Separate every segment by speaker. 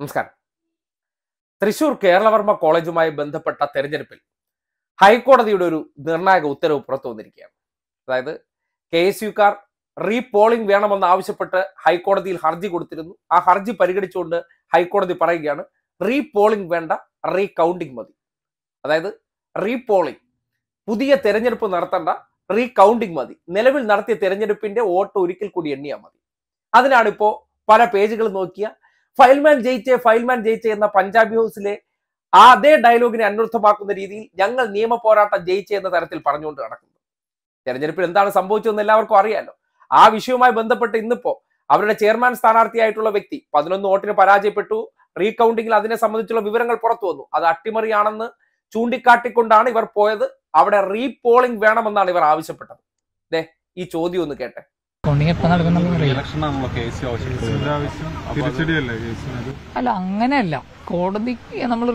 Speaker 1: നമസ്കാരം തൃശൂർ കേരളവർമ്മ കോളേജുമായി ബന്ധപ്പെട്ട തെരഞ്ഞെടുപ്പിൽ ഹൈക്കോടതിയുടെ ഒരു നിർണായക ഉത്തരവ് പുറത്തു വന്നിരിക്കുകയാണ് അതായത് കെ എസ് യുക്കാർ റീപോളിംഗ് വേണമെന്ന് ആവശ്യപ്പെട്ട് ഹൈക്കോടതിയിൽ ഹർജി കൊടുത്തിരുന്നു ആ ഹർജി പരിഗണിച്ചുകൊണ്ട് ഹൈക്കോടതി പറയുകയാണ് റീപോളിംഗ് വേണ്ട റീകൗണ്ടിംഗ് മതി അതായത് റീപോളിംഗ് പുതിയ തെരഞ്ഞെടുപ്പ് നടത്തേണ്ട റീകൗണ്ടിംഗ് മതി നിലവിൽ നടത്തിയ തെരഞ്ഞെടുപ്പിന്റെ വോട്ട് ഒരിക്കൽ കൂടി എണ്ണിയാൽ മതി അതിനാണിപ്പോ പല പേജുകൾ നോക്കിയ ഫയൽമാൻ ജയിച്ചേ ഫയൽമാൻ ജയിച്ചേ എന്ന പഞ്ചാബി ഹൗസിലെ ആ അതേ ഡയലോഗിനെ അന്വർത്ഥമാക്കുന്ന രീതിയിൽ ഞങ്ങൾ നിയമ പോരാട്ടം ജയിച്ചേ എന്ന തരത്തിൽ പറഞ്ഞുകൊണ്ട് നടക്കുന്നു തെരഞ്ഞെടുപ്പിൽ എന്താണ് സംഭവിച്ചതെന്ന് എല്ലാവർക്കും അറിയാലോ ആ വിഷയവുമായി ബന്ധപ്പെട്ട് ഇന്നിപ്പോ അവരുടെ ചെയർമാൻ സ്ഥാനാർത്ഥിയായിട്ടുള്ള വ്യക്തി പതിനൊന്ന് വോട്ടിന് പരാജയപ്പെട്ടു റീകൗണ്ടിങ്ങിൽ അതിനെ സംബന്ധിച്ചുള്ള വിവരങ്ങൾ പുറത്തു വന്നു അത് അട്ടിമറിയാണെന്ന് ചൂണ്ടിക്കാട്ടിക്കൊണ്ടാണ് ഇവർ പോയത് അവിടെ റീപോളിംഗ് വേണമെന്നാണ് ഇവർ ആവശ്യപ്പെട്ടത് ദേ ഈ ചോദ്യം ഒന്ന് കേട്ടെ
Speaker 2: അക്കൗണ്ടിങ് എപ്പോൾ നടക്കുന്നുള്ള
Speaker 1: അല്ല അങ്ങനെയല്ല കോടതി നമ്മൾ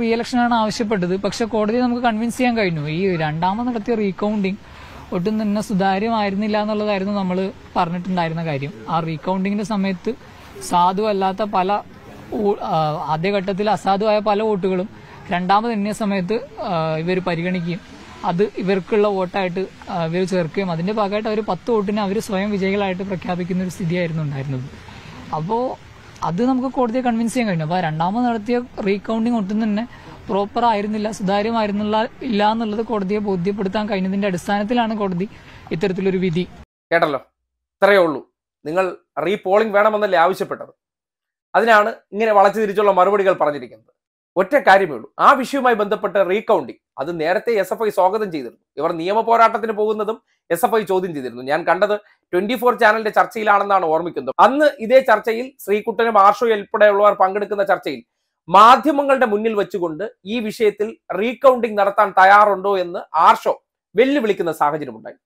Speaker 1: ആണ് ആവശ്യപ്പെട്ടത് പക്ഷെ കോടതി നമുക്ക് കൺവിൻസ് ചെയ്യാൻ കഴിഞ്ഞു ഈ രണ്ടാമത് നടത്തിയ റീകൗണ്ടിങ് ഒട്ടും തന്നെ സുതാര്യമായിരുന്നില്ല എന്നുള്ളതായിരുന്നു നമ്മൾ പറഞ്ഞിട്ടുണ്ടായിരുന്ന കാര്യം ആ റീകൗണ്ടിങ്ങിന്റെ സമയത്ത് സാധുവല്ലാത്ത പല ആദ്യഘട്ടത്തിൽ അസാധുവായ പല വോട്ടുകളും രണ്ടാമത് എണ്ണിയ സമയത്ത് ഇവർ പരിഗണിക്കുകയും അത് ഇവർക്കുള്ള വോട്ടായിട്ട് ഇവർ ചേർക്കുകയും അതിന്റെ ഭാഗമായിട്ട് അവർ പത്ത് വോട്ടിനെ അവർ സ്വയം വിജയികളായിട്ട് പ്രഖ്യാപിക്കുന്ന ഒരു സ്ഥിതിയായിരുന്നു ഉണ്ടായിരുന്നത് അപ്പോൾ അത് നമുക്ക് കോടതിയെ കൺവിൻസ് ചെയ്യാൻ കഴിഞ്ഞു അപ്പോൾ രണ്ടാമത് നടത്തിയ റീകൗണ്ടിങ് ഒട്ടും തന്നെ പ്രോപ്പർ ആയിരുന്നില്ല സുതാര്യമായിരുന്നില്ല ഇല്ല എന്നുള്ളത് കോടതിയെ ബോധ്യപ്പെടുത്താൻ കഴിഞ്ഞതിന്റെ അടിസ്ഥാനത്തിലാണ് കോടതി ഇത്തരത്തിലൊരു വിധി കേട്ടല്ലോ ഇത്രയേ ഉള്ളൂ നിങ്ങൾ റീപോളിംഗ് വേണമെന്നല്ലേ ആവശ്യപ്പെട്ടത് അതിനാണ് ഇങ്ങനെ വളച്ചു തിരിച്ചുള്ള മറുപടികൾ പറഞ്ഞിരിക്കുന്നത് ഒറ്റ കാര്യമേ ഉള്ളൂ ആ വിഷയവുമായി ബന്ധപ്പെട്ട് റീകൗണ്ടിങ് അത് നേരത്തെ എസ് എഫ് ഐ സ്വാഗതം ചെയ്തിരുന്നു ഇവർ നിയമ പോരാട്ടത്തിന് പോകുന്നതും എസ് എഫ് ഐ ചോദ്യം ചെയ്തിരുന്നു ഞാൻ കണ്ടത് ട്വന്റി ഫോർ ചാനലിന്റെ ചർച്ചയിലാണെന്നാണ് ഓർമ്മിക്കുന്നത് അന്ന് ഇതേ ചർച്ചയിൽ ശ്രീകുട്ടനും ആർഷോയും ഉൾപ്പെടെയുള്ളവർ പങ്കെടുക്കുന്ന ചർച്ചയിൽ മാധ്യമങ്ങളുടെ മുന്നിൽ വെച്ചുകൊണ്ട് ഈ വിഷയത്തിൽ റീകൗണ്ടിംഗ് നടത്താൻ തയ്യാറുണ്ടോ എന്ന്
Speaker 2: ആർഷോ വെല്ലുവിളിക്കുന്ന സാഹചര്യമുണ്ടായി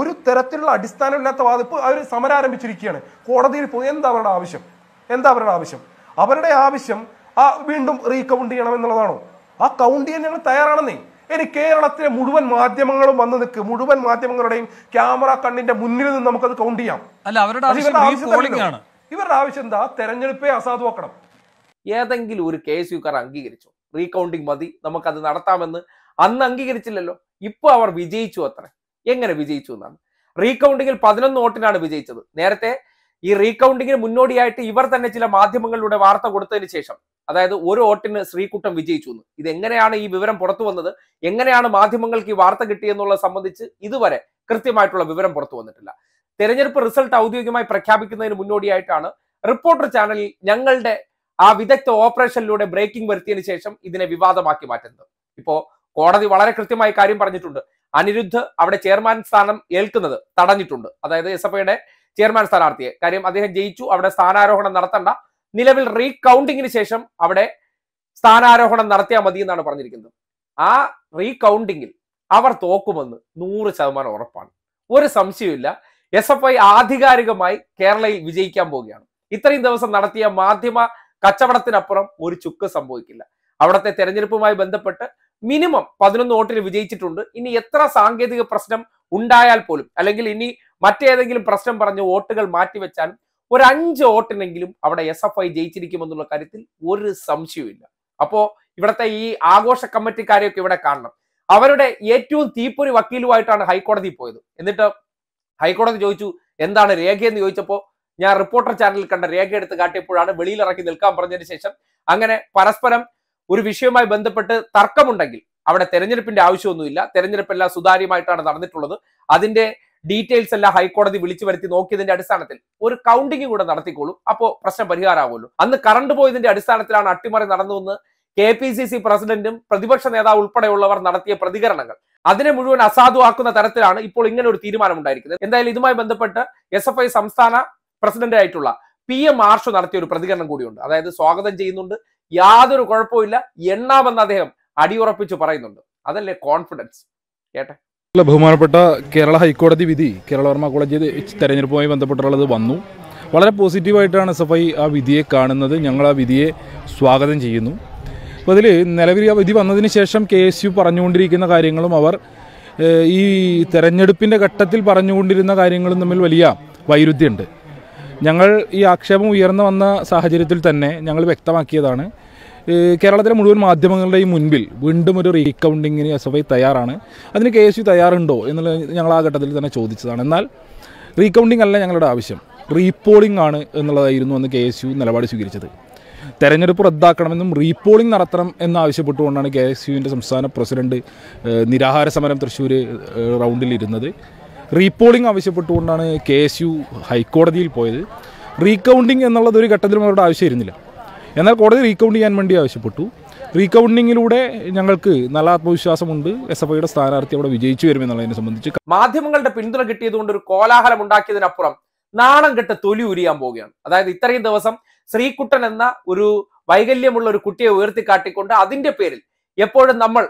Speaker 2: ഒരു തരത്തിലുള്ള അടിസ്ഥാനമില്ലാത്ത വാദിപ്പ് അവർ സമരം ആരംഭിച്ചിരിക്കുകയാണ് കോടതിയിൽ പോയി എന്താ അവരുടെ ആവശ്യം എന്താ അവരുടെ ആവശ്യം അവരുടെ ആവശ്യം ആ വീണ്ടും റീകൗണ്ട് ചെയ്യണം എന്നുള്ളതാണോ ആ കൗണ്ട് ചെയ്യാൻ ഞങ്ങൾ തയ്യാറാണെന്നേ ഇനി കേരളത്തിലെ മുഴുവൻ മാധ്യമങ്ങളും വന്ന് നിൽക്കും മുഴുവൻ മാധ്യമങ്ങളുടെയും ക്യാമറ കണ്ണിന്റെ മുന്നിൽ നിന്ന് നമുക്കത് കൗണ്ട് ചെയ്യാം അല്ല അവരുടെ ആവശ്യം ഇവരുടെ ആവശ്യം എന്താ തെരഞ്ഞെടുപ്പേ അസാധുവാക്കണം
Speaker 1: ഏതെങ്കിലും ഒരു കേസ് എസ് അംഗീകരിച്ചോ അംഗീകരിച്ചു റീകൗണ്ടിങ് മതി നമുക്കത് നടത്താമെന്ന് അന്ന് അംഗീകരിച്ചില്ലല്ലോ ഇപ്പൊ അവർ വിജയിച്ചു അത്ര എങ്ങനെ വിജയിച്ചു എന്നാണ് റീകൗണ്ടിങ്ങിൽ പതിനൊന്ന് വോട്ടിനാണ് വിജയിച്ചത് നേരത്തെ ഈ റീകൗണ്ടിങ്ങിന് മുന്നോടിയായിട്ട് ഇവർ തന്നെ ചില മാധ്യമങ്ങളിലൂടെ വാർത്ത കൊടുത്തതിന് ശേഷം അതായത് ഒരു വോട്ടിന് ശ്രീകുട്ടം വിജയിച്ചു എന്ന് ഇത് എങ്ങനെയാണ് ഈ വിവരം പുറത്തു വന്നത് എങ്ങനെയാണ് മാധ്യമങ്ങൾക്ക് ഈ വാർത്ത കിട്ടിയെന്നുള്ളത് സംബന്ധിച്ച് ഇതുവരെ കൃത്യമായിട്ടുള്ള വിവരം പുറത്തു വന്നിട്ടില്ല തെരഞ്ഞെടുപ്പ് റിസൾട്ട് ഔദ്യോഗികമായി പ്രഖ്യാപിക്കുന്നതിന് മുന്നോടിയായിട്ടാണ് റിപ്പോർട്ടർ ചാനലിൽ ഞങ്ങളുടെ ആ വിദഗ്ധ ഓപ്പറേഷനിലൂടെ ബ്രേക്കിംഗ് വരുത്തിയതിനു ശേഷം ഇതിനെ വിവാദമാക്കി മാറ്റുന്നത് ഇപ്പോ കോടതി വളരെ കൃത്യമായ കാര്യം പറഞ്ഞിട്ടുണ്ട് അനിരുദ്ധ് അവിടെ ചെയർമാൻ സ്ഥാനം ഏൽക്കുന്നത് തടഞ്ഞിട്ടുണ്ട് അതായത് എസ് എഫ് ഐയുടെ ചെയർമാൻ സ്ഥാനാർത്ഥിയെ കാര്യം അദ്ദേഹം ജയിച്ചു അവിടെ സ്ഥാനാരോഹണം നടത്തണ്ട നിലവിൽ റീകൗണ്ടിങ്ങിന് ശേഷം അവിടെ സ്ഥാനാരോഹണം നടത്തിയാൽ മതി എന്നാണ് പറഞ്ഞിരിക്കുന്നത് ആ റീകൗണ്ടിങ്ങിൽ അവർ തോക്കുമെന്ന് നൂറ് ശതമാനം ഉറപ്പാണ് ഒരു സംശയമില്ല എസ് എഫ് ഐ ആധികാരികമായി കേരളയിൽ വിജയിക്കാൻ പോവുകയാണ് ഇത്രയും ദിവസം നടത്തിയ മാധ്യമ കച്ചവടത്തിനപ്പുറം ഒരു ചുക്ക് സംഭവിക്കില്ല അവിടുത്തെ തെരഞ്ഞെടുപ്പുമായി ബന്ധപ്പെട്ട് മിനിമം പതിനൊന്ന് വോട്ടിന് വിജയിച്ചിട്ടുണ്ട് ഇനി എത്ര സാങ്കേതിക പ്രശ്നം ഉണ്ടായാൽ പോലും അല്ലെങ്കിൽ ഇനി മറ്റേതെങ്കിലും പ്രശ്നം പറഞ്ഞ് വോട്ടുകൾ മാറ്റിവെച്ചാൽ ഒരു അഞ്ച് വോട്ടിനെങ്കിലും അവിടെ എസ് എഫ് ഐ ജയിച്ചിരിക്കുമെന്നുള്ള കാര്യത്തിൽ ഒരു സംശയവുമില്ല അപ്പോ ഇവിടുത്തെ ഈ ആഘോഷ കമ്മിറ്റിക്കാരെയൊക്കെ ഇവിടെ കാണണം അവരുടെ ഏറ്റവും തീപ്പൊരി വക്കീലുമായിട്ടാണ് ഹൈക്കോടതി പോയത് എന്നിട്ട് ഹൈക്കോടതി ചോദിച്ചു എന്താണ് രേഖയെന്ന് ചോദിച്ചപ്പോൾ ഞാൻ റിപ്പോർട്ടർ ചാനലിൽ കണ്ട രേഖ എടുത്ത് കാട്ടിയപ്പോഴാണ് വെളിയിലിറക്കി നിൽക്കാൻ പറഞ്ഞതിന് ശേഷം അങ്ങനെ പരസ്പരം ഒരു വിഷയവുമായി ബന്ധപ്പെട്ട് തർക്കമുണ്ടെങ്കിൽ അവിടെ തെരഞ്ഞെടുപ്പിന്റെ ആവശ്യമൊന്നുമില്ല തെരഞ്ഞെടുപ്പെല്ലാം സുതാര്യമായിട്ടാണ് നടന്നിട്ടുള്ളത് അതിന്റെ ഡീറ്റെയിൽസ് എല്ലാം ഹൈക്കോടതി വിളിച്ചു വരുത്തി നോക്കിയതിന്റെ അടിസ്ഥാനത്തിൽ ഒരു കൗണ്ടിങ് കൂടെ നടത്തിക്കോളൂ അപ്പോൾ പ്രശ്നം പരിഹാരമാവുമല്ലോ അന്ന് കറണ്ട് പോയതിന്റെ അടിസ്ഥാനത്തിലാണ് അട്ടിമറി നടന്നുവെന്ന് കെ പി സി സി പ്രസിഡന്റും പ്രതിപക്ഷ നേതാവ് ഉൾപ്പെടെയുള്ളവർ നടത്തിയ പ്രതികരണങ്ങൾ അതിനെ മുഴുവൻ അസാധുവാക്കുന്ന തരത്തിലാണ് ഇപ്പോൾ ഇങ്ങനെ ഒരു തീരുമാനമുണ്ടായിരിക്കുന്നത് എന്തായാലും ഇതുമായി ബന്ധപ്പെട്ട് എസ് എഫ് ഐ സംസ്ഥാന പ്രസിഡന്റ് ആയിട്ടുള്ള പി എം മാർഷു നടത്തിയ ഒരു പ്രതികരണം കൂടിയുണ്ട് അതായത് സ്വാഗതം ചെയ്യുന്നുണ്ട് യാതൊരു കുഴപ്പമില്ല എണ്ണാമെന്ന് അദ്ദേഹം അടിയുറപ്പിച്ചു പറയുന്നുണ്ട് അതല്ലേ കോൺഫിഡൻസ് കേട്ടെ
Speaker 2: ബഹുമാനപ്പെട്ട കേരള ഹൈക്കോടതി വിധി കേരള വർമ്മ കോളേജ് തെരഞ്ഞെടുപ്പുമായി ബന്ധപ്പെട്ടുള്ളത് വന്നു വളരെ പോസിറ്റീവായിട്ടാണ് എസ് എഫ് ഐ ആ വിധിയെ കാണുന്നത് ഞങ്ങൾ ആ വിധിയെ സ്വാഗതം ചെയ്യുന്നു അപ്പോൾ അതിൽ നിലവിൽ ആ വിധി വന്നതിന് ശേഷം കെ എസ് യു പറഞ്ഞുകൊണ്ടിരിക്കുന്ന കാര്യങ്ങളും അവർ ഈ തെരഞ്ഞെടുപ്പിൻ്റെ ഘട്ടത്തിൽ പറഞ്ഞുകൊണ്ടിരുന്ന കാര്യങ്ങളും തമ്മിൽ വലിയ വൈരുദ്ധ്യമുണ്ട് ഞങ്ങൾ ഈ ആക്ഷേപം ഉയർന്നു വന്ന സാഹചര്യത്തിൽ തന്നെ ഞങ്ങൾ വ്യക്തമാക്കിയതാണ് കേരളത്തിലെ മുഴുവൻ മാധ്യമങ്ങളുടെയും മുൻപിൽ വീണ്ടും ഒരു റീകൗണ്ടിങ്ങിന് എസ് എഫ് ഐ തയ്യാറാണ് അതിന് കെ എസ് യു തയ്യാറുണ്ടോ എന്നുള്ള ഞങ്ങൾ ആ ഘട്ടത്തിൽ തന്നെ ചോദിച്ചതാണ് എന്നാൽ റീകൗണ്ടിങ് അല്ല ഞങ്ങളുടെ ആവശ്യം റീപോളിംഗ് ആണ് എന്നുള്ളതായിരുന്നു അന്ന് കെ എസ് യു നിലപാട് സ്വീകരിച്ചത് തെരഞ്ഞെടുപ്പ് റദ്ദാക്കണമെന്നും റീപോളിംഗ് നടത്തണം എന്നാവശ്യപ്പെട്ടുകൊണ്ടാണ് കെ എസ് യുവിൻ്റെ സംസ്ഥാന പ്രസിഡന്റ് നിരാഹാര സമരം തൃശ്ശൂർ റൗണ്ടിലിരുന്നത് റീപോളിംഗ് ആവശ്യപ്പെട്ടുകൊണ്ടാണ് കെ എസ് യു ഹൈക്കോടതിയിൽ പോയത് റീകൗണ്ടിങ് എന്നുള്ളത് ഒരു ഘട്ടത്തിലും അവരുടെ ആവശ്യമായിരുന്നില്ല എന്നാൽ കോടതി റീകൗണ്ട് ചെയ്യാൻ വേണ്ടി ആവശ്യപ്പെട്ടു റീകൗണ്ടിങ്ങിലൂടെ ഞങ്ങൾക്ക് നല്ല ആത്മവിശ്വാസമുണ്ട് എസ് എഫ് ഐയുടെ സ്ഥാനാർത്ഥി അവിടെ വിജയിച്ചു വരുമെന്നുള്ളതിനെ സംബന്ധിച്ച് മാധ്യമങ്ങളുടെ പിന്തുണ കിട്ടിയതുകൊണ്ട് ഒരു കോലാഹലം ഉണ്ടാക്കിയതിനപ്പുറം
Speaker 1: നാണം കെട്ട് തൊലി ഉരിയാൻ പോവുകയാണ് അതായത് ഇത്രയും ദിവസം ശ്രീകുട്ടൻ എന്ന ഒരു വൈകല്യമുള്ള ഒരു കുട്ടിയെ ഉയർത്തിക്കാട്ടിക്കൊണ്ട് അതിന്റെ പേരിൽ എപ്പോഴും നമ്മൾ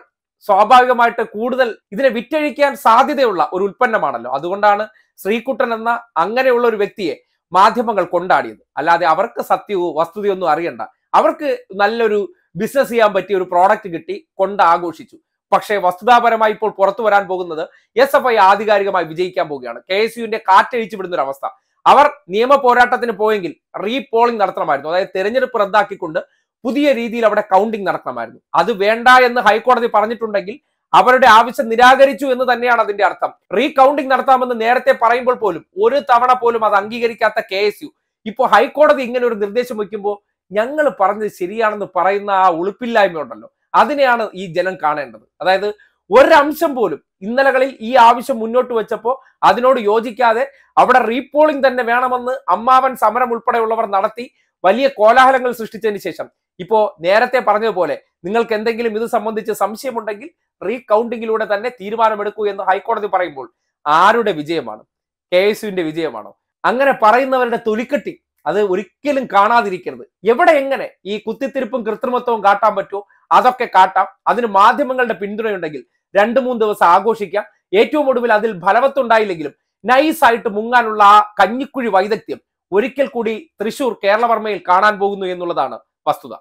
Speaker 1: സ്വാഭാവികമായിട്ട് കൂടുതൽ ഇതിനെ വിറ്റഴിക്കാൻ സാധ്യതയുള്ള ഒരു ഉൽപ്പന്നമാണല്ലോ അതുകൊണ്ടാണ് ശ്രീകുട്ടൻ എന്ന അങ്ങനെയുള്ള ഒരു വ്യക്തിയെ മാധ്യമങ്ങൾ കൊണ്ടാടിയത് അല്ലാതെ അവർക്ക് സത്യവും വസ്തുതയൊന്നും അറിയണ്ട അവർക്ക് നല്ലൊരു ബിസിനസ് ചെയ്യാൻ പറ്റിയ ഒരു പ്രോഡക്റ്റ് കിട്ടി കൊണ്ട് ആഘോഷിച്ചു പക്ഷേ വസ്തുതാപരമായി ഇപ്പോൾ പുറത്തു വരാൻ പോകുന്നത് എസ് എഫ് ഐ ആധികാരികമായി വിജയിക്കാൻ പോവുകയാണ് കെ എസ് യുവിന്റെ കാറ്റഴിച്ചു വിടുന്ന ഒരു അവസ്ഥ അവർ നിയമ പോരാട്ടത്തിന് പോയെങ്കിൽ റീപോളിംഗ് നടത്തണമായിരുന്നു അതായത് തെരഞ്ഞെടുപ്പ് റദ്ദാക്കിക്കൊണ്ട് പുതിയ രീതിയിൽ അവിടെ കൗണ്ടിങ് നടത്തണമായിരുന്നു അത് വേണ്ട എന്ന് ഹൈക്കോടതി പറഞ്ഞിട്ടുണ്ടെങ്കിൽ അവരുടെ ആവശ്യം നിരാകരിച്ചു എന്ന് തന്നെയാണ് അതിന്റെ അർത്ഥം റീകൗണ്ടിംഗ് നടത്താമെന്ന് നേരത്തെ പറയുമ്പോൾ പോലും ഒരു തവണ പോലും അത് അംഗീകരിക്കാത്ത കെ എസ് യു ഇപ്പോൾ ഹൈക്കോടതി ഇങ്ങനെ ഒരു നിർദ്ദേശം വയ്ക്കുമ്പോൾ ഞങ്ങൾ പറഞ്ഞത് ശരിയാണെന്ന് പറയുന്ന ആ ഉളുപ്പില്ലായ്മ ഉണ്ടല്ലോ അതിനെയാണ് ഈ ജനം കാണേണ്ടത് അതായത് ഒരംശം പോലും ഇന്നലകളിൽ ഈ ആവശ്യം മുന്നോട്ട് വെച്ചപ്പോൾ അതിനോട് യോജിക്കാതെ അവിടെ റീപോളിംഗ് തന്നെ വേണമെന്ന് അമ്മാവൻ സമരം ഉൾപ്പെടെയുള്ളവർ നടത്തി വലിയ കോലാഹലങ്ങൾ സൃഷ്ടിച്ചതിന് ശേഷം ഇപ്പോ നേരത്തെ പറഞ്ഞതുപോലെ നിങ്ങൾക്ക് എന്തെങ്കിലും ഇത് സംബന്ധിച്ച് സംശയമുണ്ടെങ്കിൽ റീകൗണ്ടിങ്ങിലൂടെ തന്നെ തീരുമാനമെടുക്കൂ എന്ന് ഹൈക്കോടതി പറയുമ്പോൾ ആരുടെ വിജയമാണ് കെ എസ് യുവിന്റെ വിജയമാണോ അങ്ങനെ പറയുന്നവരുടെ തൊലിക്കെട്ടി അത് ഒരിക്കലും കാണാതിരിക്കരുത് എവിടെ എങ്ങനെ ഈ കുത്തിത്തിരിപ്പും കൃത്രിമത്വവും കാട്ടാൻ പറ്റുമോ അതൊക്കെ കാട്ടാം അതിന് മാധ്യമങ്ങളുടെ പിന്തുണയുണ്ടെങ്കിൽ രണ്ടു മൂന്ന് ദിവസം ആഘോഷിക്കാം ഏറ്റവും ഒടുവിൽ അതിൽ ഫലവത്തുണ്ടായില്ലെങ്കിലും നൈസായിട്ട് മുങ്ങാനുള്ള ആ കഞ്ഞിക്കുഴി വൈദഗ്ധ്യം ഒരിക്കൽ കൂടി തൃശൂർ കേരളവർമ്മയിൽ കാണാൻ പോകുന്നു എന്നുള്ളതാണ് വസ്തുത